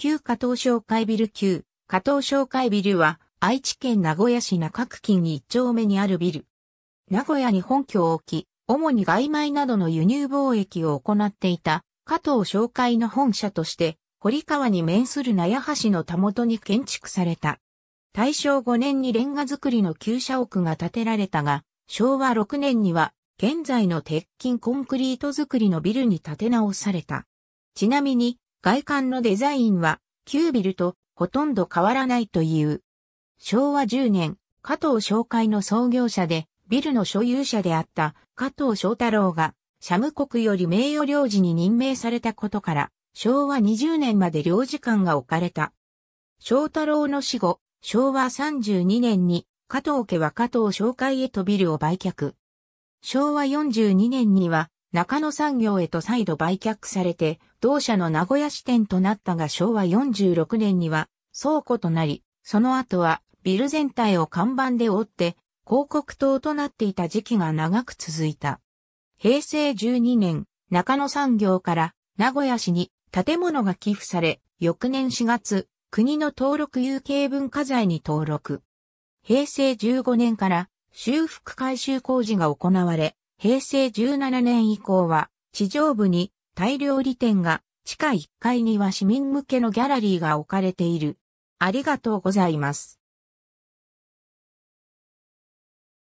旧加藤商会ビル旧、加藤商会ビルは、愛知県名古屋市中区近1丁目にあるビル。名古屋に本拠を置き、主に外米などの輸入貿易を行っていた、加藤商会の本社として、堀川に面する納屋橋のたもとに建築された。大正5年にレンガ造りの旧社屋が建てられたが、昭和6年には、現在の鉄筋コンクリート造りのビルに建て直された。ちなみに、外観のデザインは、キュービルとほとんど変わらないという。昭和10年、加藤商会の創業者で、ビルの所有者であった加藤翔太郎が、シャム国より名誉領事に任命されたことから、昭和20年まで領事館が置かれた。翔太郎の死後、昭和32年に、加藤家は加藤商会へとビルを売却。昭和42年には、中野産業へと再度売却されて、同社の名古屋支店となったが昭和46年には倉庫となり、その後はビル全体を看板で覆って広告塔となっていた時期が長く続いた。平成12年、中野産業から名古屋市に建物が寄付され、翌年4月、国の登録有形文化財に登録。平成15年から修復改修工事が行われ、平成17年以降は地上部にタイ料理店が地下1階には市民向けのギャラリーが置かれている。ありがとうございます。